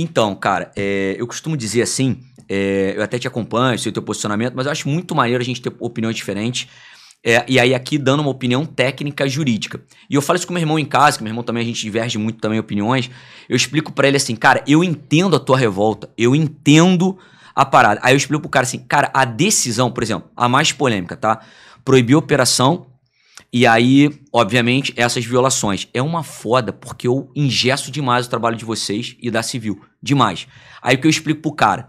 Então, cara, é, eu costumo dizer assim, é, eu até te acompanho, sei o teu posicionamento, mas eu acho muito maneiro a gente ter opiniões diferentes. É, e aí aqui dando uma opinião técnica jurídica. E eu falo isso com meu irmão em casa, que meu irmão também a gente diverge muito também opiniões. Eu explico para ele assim, cara, eu entendo a tua revolta, eu entendo a parada. Aí eu explico pro cara assim, cara, a decisão, por exemplo, a mais polêmica, tá? Proibir operação e aí, obviamente, essas violações. É uma foda, porque eu ingesso demais o trabalho de vocês e da civil. Demais. Aí o que eu explico pro cara?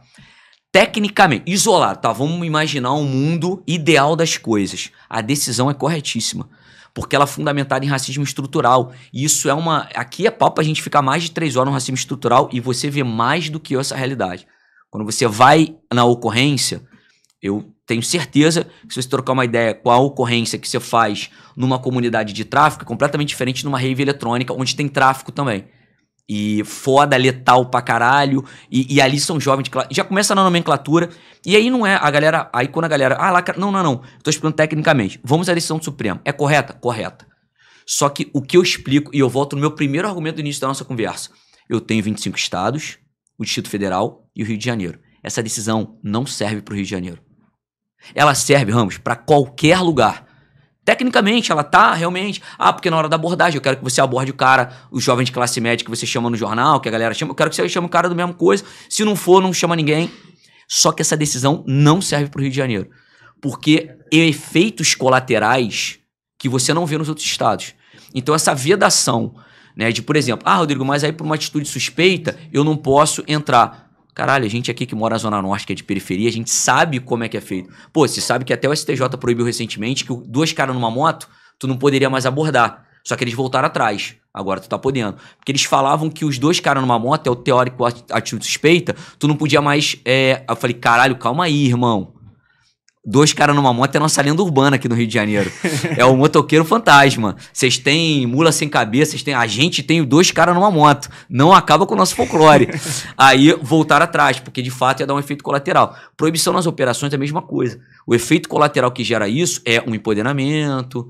Tecnicamente, isolado, tá? Vamos imaginar um mundo ideal das coisas. A decisão é corretíssima. Porque ela é fundamentada em racismo estrutural. E isso é uma. Aqui é pau a gente ficar mais de três horas no racismo estrutural e você vê mais do que essa realidade. Quando você vai na ocorrência, eu tenho certeza que se você trocar uma ideia com a ocorrência que você faz numa comunidade de tráfico, é completamente diferente numa rave eletrônica, onde tem tráfico também. E foda, letal pra caralho. E, e ali são jovens. De, já começa na nomenclatura. E aí não é a galera. Aí quando a galera. Ah, lá. Não, não, não. Tô explicando tecnicamente. Vamos à decisão do Supremo. É correta? Correta. Só que o que eu explico, e eu volto no meu primeiro argumento do início da nossa conversa. Eu tenho 25 estados, o Distrito Federal e o Rio de Janeiro. Essa decisão não serve pro Rio de Janeiro. Ela serve, Ramos, para qualquer lugar. Tecnicamente, ela tá realmente. Ah, porque na hora da abordagem eu quero que você aborde o cara, o jovem de classe média que você chama no jornal, que a galera chama. Eu quero que você chame o cara do mesmo coisa. Se não for, não chama ninguém. Só que essa decisão não serve para o Rio de Janeiro. Porque efeitos colaterais que você não vê nos outros estados. Então, essa vedação, né, de, por exemplo, ah, Rodrigo, mas aí por uma atitude suspeita, eu não posso entrar. Caralho, a gente aqui que mora na Zona Norte, que é de periferia, a gente sabe como é que é feito. Pô, você sabe que até o STJ proibiu recentemente que duas caras numa moto, tu não poderia mais abordar. Só que eles voltaram atrás. Agora tu tá podendo. Porque eles falavam que os dois caras numa moto, é o teórico atitude suspeita, tu não podia mais. É... Eu falei, caralho, calma aí, irmão dois caras numa moto é nossa lenda urbana aqui no Rio de Janeiro. é o motoqueiro fantasma. Vocês têm mula sem cabeça, vocês têm. A gente tem dois caras numa moto. Não acaba com o nosso folclore. Aí voltar atrás, porque de fato ia dar um efeito colateral. Proibição nas operações é a mesma coisa. O efeito colateral que gera isso é um empoderamento,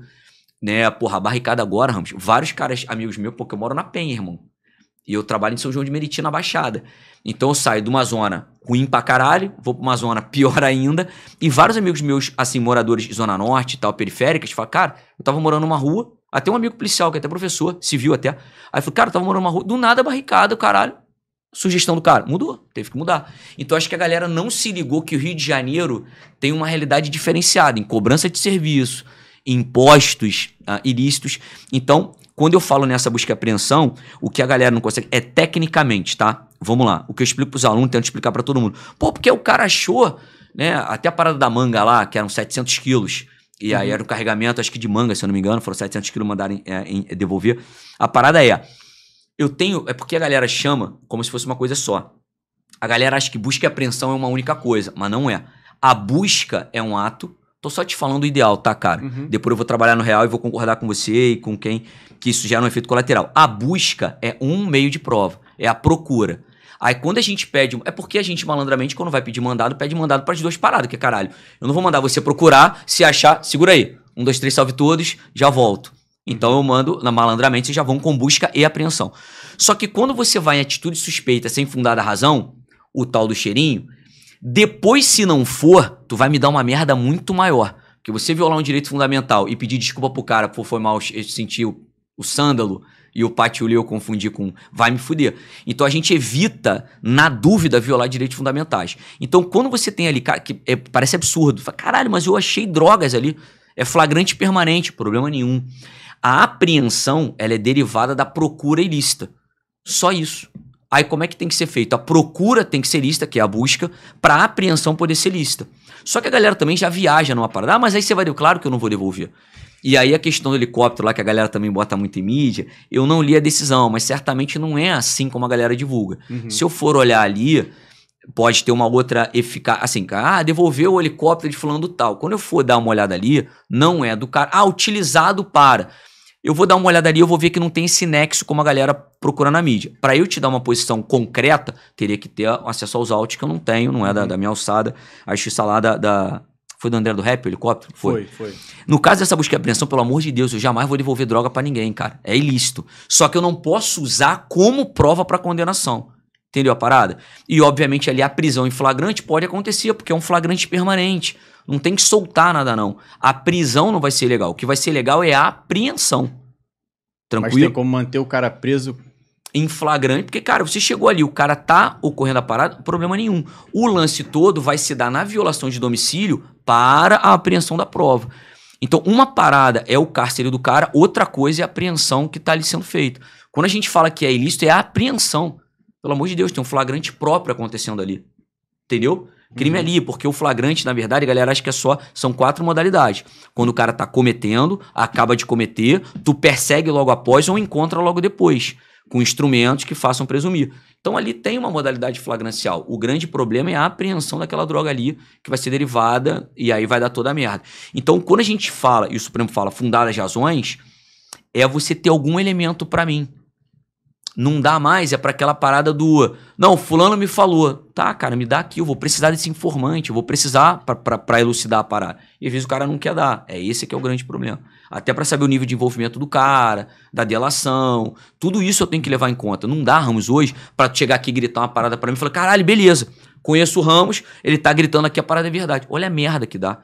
né? Porra, a barricada agora, Ramos. Vários caras, amigos meus, porque eu moro na Penha, irmão. E eu trabalho em São João de Meriti, na Baixada. Então eu saio de uma zona ruim pra caralho, vou pra uma zona pior ainda. E vários amigos meus, assim, moradores de Zona Norte e tal, periféricas, falam, cara, eu tava morando numa rua, até um amigo policial, que é até professor, civil até. Aí falou, cara, eu tava morando numa rua, do nada barricada, caralho. Sugestão do cara, mudou, teve que mudar. Então acho que a galera não se ligou que o Rio de Janeiro tem uma realidade diferenciada em cobrança de serviço, impostos ah, ilícitos. Então, quando eu falo nessa busca e apreensão, o que a galera não consegue é tecnicamente, tá? Vamos lá. O que eu explico pros alunos, tento explicar para todo mundo. Pô, porque o cara achou, né? Até a parada da manga lá, que eram 700 quilos. E uhum. aí era um carregamento, acho que de manga, se eu não me engano. Foram 700 quilos mandarem é, em, é, devolver. A parada é... Eu tenho... É porque a galera chama como se fosse uma coisa só. A galera acha que busca e apreensão é uma única coisa, mas não é. A busca é um ato. Tô só te falando o ideal, tá, cara? Uhum. Depois eu vou trabalhar no real e vou concordar com você e com quem que isso gera um efeito colateral. A busca é um meio de prova, é a procura. Aí quando a gente pede. É porque a gente, malandramente, quando vai pedir mandado, pede mandado para as duas paradas, que é caralho. Eu não vou mandar você procurar, se achar. Segura aí. Um, dois, três, salve todos, já volto. Então eu mando, na malandramente, vocês já vão com busca e apreensão. Só que quando você vai em atitude suspeita sem fundada razão, o tal do cheirinho, depois, se não for, tu vai me dar uma merda muito maior. Porque você violar um direito fundamental e pedir desculpa pro cara, pô, foi mal, sentiu, o sândalo e o patchouli eu confundi com vai me fuder. Então a gente evita, na dúvida, violar direitos fundamentais. Então quando você tem ali, que é, parece absurdo, fala, caralho, mas eu achei drogas ali. É flagrante permanente, problema nenhum. A apreensão, ela é derivada da procura ilícita. Só isso. Aí como é que tem que ser feito? A procura tem que ser ilícita que é a busca, para a apreensão poder ser ilícita Só que a galera também já viaja numa parada. Ah, mas aí você vai, claro que eu não vou devolver. E aí a questão do helicóptero lá, que a galera também bota muito em mídia, eu não li a decisão, mas certamente não é assim como a galera divulga. Uhum. Se eu for olhar ali, pode ter uma outra eficácia, assim, ah, devolveu o helicóptero de fulano tal. Quando eu for dar uma olhada ali, não é do cara, ah, utilizado para. Eu vou dar uma olhada ali, eu vou ver que não tem esse nexo como a galera procura na mídia. Para eu te dar uma posição concreta, teria que ter acesso aos autos que eu não tenho, não é da, uhum. da minha alçada, a justiça é lá da, da foi do André do Rap, o helicóptero? Foi. foi, foi. No caso dessa busca e apreensão, pelo amor de Deus, eu jamais vou devolver droga para ninguém, cara. É ilícito. Só que eu não posso usar como prova para condenação. Entendeu a parada? E, obviamente, ali a prisão em flagrante pode acontecer, porque é um flagrante permanente. Não tem que soltar nada, não. A prisão não vai ser legal. O que vai ser legal é a apreensão. Tranquilo? Mas tem como manter o cara preso em flagrante, porque, cara, você chegou ali, o cara tá ocorrendo a parada, problema nenhum. O lance todo vai se dar na violação de domicílio para a apreensão da prova. Então, uma parada é o cárcere do cara, outra coisa é a apreensão que está ali sendo feita. Quando a gente fala que é ilícito, é a apreensão. Pelo amor de Deus, tem um flagrante próprio acontecendo ali. Entendeu? Crime uhum. ali, é porque o flagrante, na verdade, a galera acha que é só. São quatro modalidades. Quando o cara tá cometendo, acaba de cometer, tu persegue logo após ou encontra logo depois, com instrumentos que façam presumir. Então ali tem uma modalidade flagrancial. O grande problema é a apreensão daquela droga ali, que vai ser derivada e aí vai dar toda a merda. Então quando a gente fala, e o Supremo fala, fundadas razões, é você ter algum elemento para mim não dá mais é para aquela parada do. Não, fulano me falou. Tá, cara, me dá aqui, eu vou precisar desse informante, eu vou precisar para elucidar a parada. E às vezes o cara não quer dar. É esse que é o grande problema. Até para saber o nível de envolvimento do cara, da delação, tudo isso eu tenho que levar em conta. Não dá, Ramos, hoje, para chegar aqui e gritar uma parada para mim e falar: caralho, beleza, conheço o Ramos, ele tá gritando aqui a parada é verdade. Olha a merda que dá.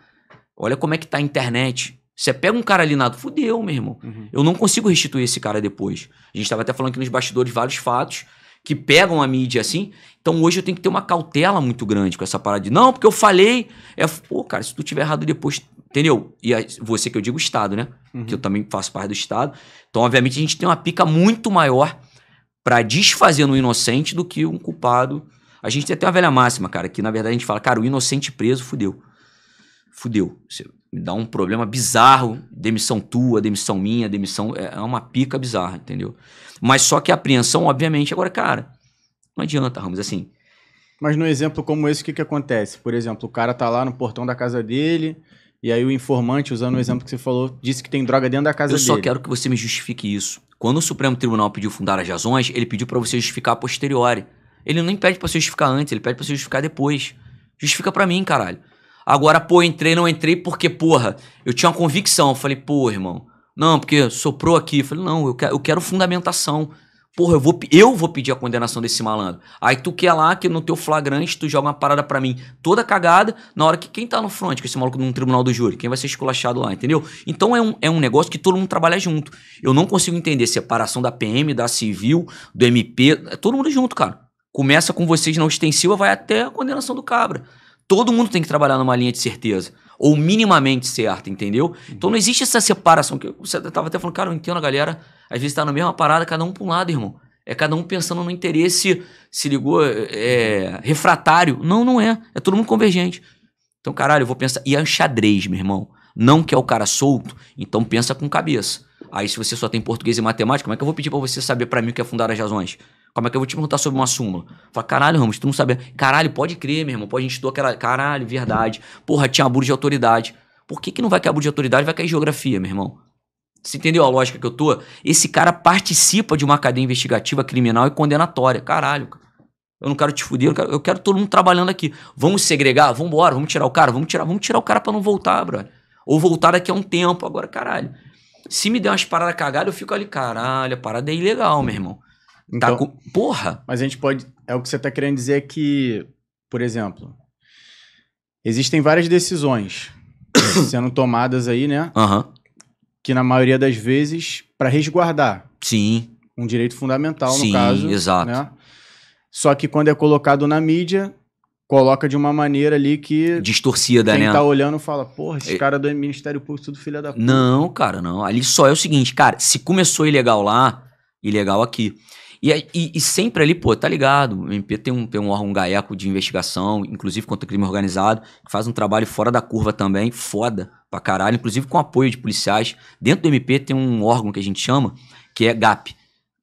Olha como é que tá a internet. Você pega um cara alienado, fudeu, meu irmão. Uhum. Eu não consigo restituir esse cara depois. A gente estava até falando aqui nos bastidores vários fatos que pegam a mídia assim. Então hoje eu tenho que ter uma cautela muito grande com essa parada de, não, porque eu falei. É, pô, cara, se tu tiver errado depois, entendeu? E a, você que eu digo Estado, né? Uhum. Que eu também faço parte do Estado. Então, obviamente, a gente tem uma pica muito maior para desfazer no inocente do que um culpado. A gente tem até uma velha máxima, cara, que na verdade a gente fala, cara, o inocente preso, fudeu. Fudeu me dá um problema bizarro, demissão tua, demissão minha, demissão. É, é uma pica bizarra, entendeu? Mas só que a apreensão, obviamente, agora, cara, não adianta, Ramos, assim. Mas num exemplo como esse, o que, que acontece? Por exemplo, o cara tá lá no portão da casa dele, e aí o informante, usando o exemplo que você falou, disse que tem droga dentro da casa dele. Eu só dele. quero que você me justifique isso. Quando o Supremo Tribunal pediu fundar as razões, ele pediu para você justificar a posteriori. Ele não pede para você justificar antes, ele pede para você justificar depois. Justifica para mim, caralho. Agora, pô, entrei, não entrei, porque, porra, eu tinha uma convicção. Eu falei, pô, irmão, não, porque soprou aqui. Eu falei, não, eu quero, eu quero fundamentação. Porra, eu vou, eu vou pedir a condenação desse malandro. Aí tu quer lá que no teu flagrante tu joga uma parada para mim toda cagada, na hora que quem tá no front com esse maluco num tribunal do júri, quem vai ser esculachado lá, entendeu? Então é um, é um negócio que todo mundo trabalha junto. Eu não consigo entender separação da PM, da civil, do MP, é todo mundo junto, cara. Começa com vocês na ostensiva, vai até a condenação do cabra. Todo mundo tem que trabalhar numa linha de certeza. Ou minimamente certa, entendeu? Então não existe essa separação. que Você tava até falando, cara, eu entendo a galera. Às vezes tá na mesma parada, cada um pra um lado, irmão. É cada um pensando no interesse, se ligou, é, é, refratário. Não, não é. É todo mundo convergente. Então, caralho, eu vou pensar. E é um xadrez, meu irmão. Não que é o cara solto, então pensa com cabeça. Aí, se você só tem português e matemática, como é que eu vou pedir para você saber para mim o que é fundar as razões? Como é que eu vou te perguntar sobre uma súmula? Fala, caralho, Ramos, tu não sabia. Caralho, pode crer, meu irmão. Pode, a gente estudou aquela. Caralho, verdade. Porra, tinha abuso de autoridade. Por que, que não vai cair abuso de autoridade? Vai cair geografia, meu irmão. Você entendeu a lógica que eu tô? Esse cara participa de uma cadeia investigativa criminal e condenatória. Caralho, cara. Eu não quero te fuder, eu quero, eu quero todo mundo trabalhando aqui. Vamos segregar? Vamos embora, vamos tirar o cara, vamos tirar, vamos tirar o cara para não voltar, brother. Ou voltar daqui a um tempo. Agora, caralho. Se me der umas paradas cagadas, eu fico ali, caralho, a parada é ilegal, meu irmão. Tá então, tá com... Porra! Mas a gente pode. É o que você está querendo dizer que, por exemplo, existem várias decisões sendo tomadas aí, né? Uhum. Que na maioria das vezes, para resguardar. Sim. Um direito fundamental, Sim, no caso. Exato. Né? Só que quando é colocado na mídia, coloca de uma maneira ali que. Distorcida, quem né? Quem tá olhando fala, porra, esse é... cara do Ministério Público, tudo filha da puta. Não, cara, não. Ali só é o seguinte, cara, se começou ilegal lá, ilegal aqui. E, e, e, sempre ali, pô, tá ligado, o MP tem um, tem um órgão gaeco de investigação, inclusive contra crime organizado, que faz um trabalho fora da curva também, foda pra caralho, inclusive com apoio de policiais. Dentro do MP tem um órgão que a gente chama, que é GAP,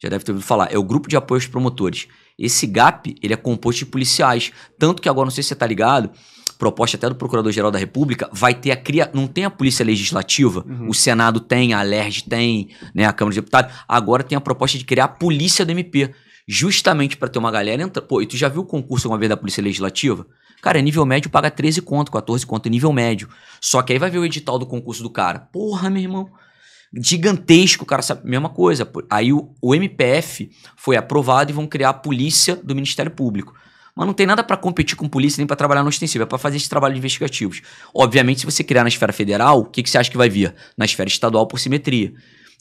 já deve ter ouvido falar, é o Grupo de Apoio aos Promotores. Esse GAP, ele é composto de policiais, tanto que agora, não sei se você tá ligado, proposta até do Procurador-Geral da República, vai ter a cria. Não tem a Polícia Legislativa, uhum. o Senado tem, a LERJ tem, né, a Câmara de Deputados. Agora tem a proposta de criar a Polícia do MP. Justamente para ter uma galera entrando. Pô, e tu já viu o concurso alguma vez da Polícia Legislativa? Cara, nível médio paga 13 conto, 14 conto, nível médio. Só que aí vai ver o edital do concurso do cara. Porra, meu irmão gigantesco, cara, sabe? Mesma coisa. Aí o, o, MPF foi aprovado e vão criar a polícia do Ministério Público mas não tem nada para competir com polícia nem para trabalhar no extensivo, é para fazer esse trabalho de investigativos. Obviamente, se você criar na esfera federal, o que, que você acha que vai vir? Na esfera estadual, por simetria.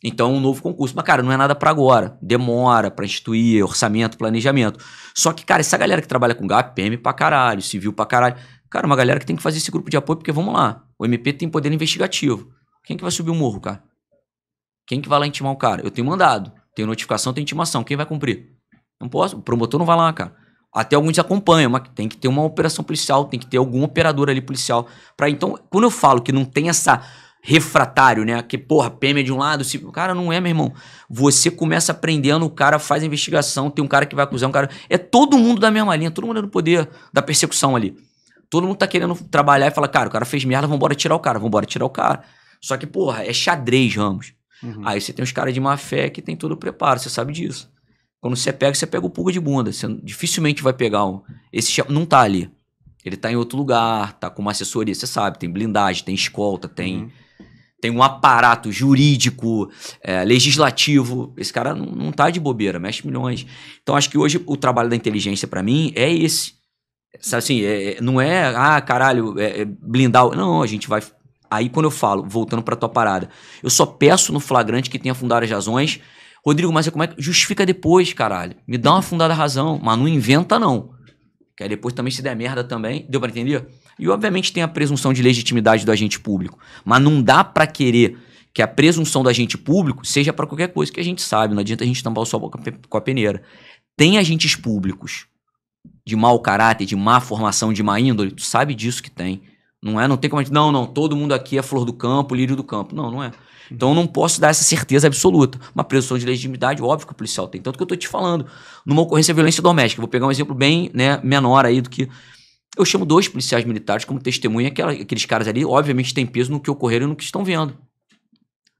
Então, um novo concurso. Mas, cara, não é nada para agora. Demora para instituir, orçamento, planejamento. Só que, cara, essa galera que trabalha com GAP, PM pra caralho, civil pra caralho. Cara, é uma galera que tem que fazer esse grupo de apoio, porque vamos lá, o MP tem poder investigativo. Quem que vai subir o morro, cara? Quem que vai lá intimar o cara? Eu tenho mandado, tenho notificação, tenho intimação. Quem vai cumprir? Não posso. O promotor não vai lá, cara. Até alguns acompanham, mas tem que ter uma operação policial, tem que ter algum operador ali policial. para Então, quando eu falo que não tem essa refratário, né? Que, porra, PM é de um lado, se... cara, não é, meu irmão. Você começa prendendo, o cara faz a investigação, tem um cara que vai acusar um cara. É todo mundo da mesma linha, todo mundo é no poder da persecução ali. Todo mundo tá querendo trabalhar e falar, cara, o cara fez merda, vambora tirar o cara, vambora tirar o cara. Só que, porra, é xadrez, Ramos. Uhum. Aí você tem os caras de má fé que tem todo o preparo, você sabe disso. Quando você pega, você pega o pulga de bunda. Você dificilmente vai pegar um. Esse não tá ali. Ele tá em outro lugar, tá com uma assessoria, você sabe, tem blindagem, tem escolta, tem. Uhum. Tem um aparato jurídico, é, legislativo. Esse cara não, não tá de bobeira, mexe milhões. Então acho que hoje o trabalho da inteligência para mim é esse. Assim, é, é, não é, ah, caralho, é, é blindar. Não, a gente vai Aí quando eu falo, voltando para tua parada, eu só peço no flagrante que tenha fundado as razões Rodrigo, mas é como é que. Justifica depois, caralho. Me dá uma fundada razão, mas não inventa, não. Que aí depois também se der merda também. Deu para entender? E obviamente tem a presunção de legitimidade do agente público. Mas não dá para querer que a presunção do agente público seja para qualquer coisa que a gente sabe. Não adianta a gente tampar o sol com a peneira. Tem agentes públicos de mau caráter, de má formação, de má índole. Tu sabe disso que tem. Não é? Não tem como a gente. Não, não. Todo mundo aqui é flor do campo, lírio do campo. Não, não é. Então eu não posso dar essa certeza absoluta. Uma presunção de legitimidade, óbvio que o policial tem. Tanto que eu estou te falando, numa ocorrência de violência doméstica, vou pegar um exemplo bem né, menor aí do que. Eu chamo dois policiais militares como testemunha, aquela, aqueles caras ali, obviamente, têm peso no que ocorreram e no que estão vendo.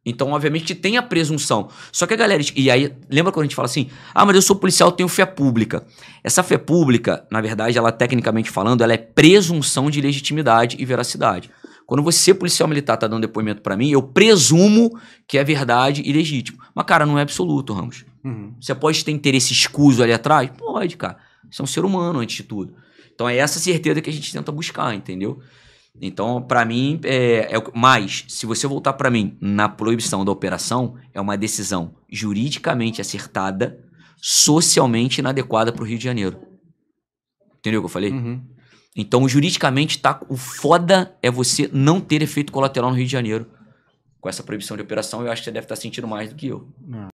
Então, obviamente, tem a presunção. Só que a galera. E aí, lembra quando a gente fala assim? Ah, mas eu sou policial, eu tenho fé pública. Essa fé pública, na verdade, ela, tecnicamente falando, ela é presunção de legitimidade e veracidade. Quando você, policial militar, tá dando depoimento para mim, eu presumo que é verdade e legítimo. Mas, cara, não é absoluto, Ramos. Uhum. Você pode ter interesse escuso ali atrás? Pode, cara. Você é um ser humano, antes de tudo. Então, é essa certeza que a gente tenta buscar, entendeu? Então, para mim, é, é. Mas, se você voltar para mim na proibição da operação, é uma decisão juridicamente acertada, socialmente inadequada para o Rio de Janeiro. Entendeu o que eu falei? Uhum. Então, juridicamente, tá, o foda é você não ter efeito colateral no Rio de Janeiro. Com essa proibição de operação, eu acho que você deve estar sentindo mais do que eu. Não. É.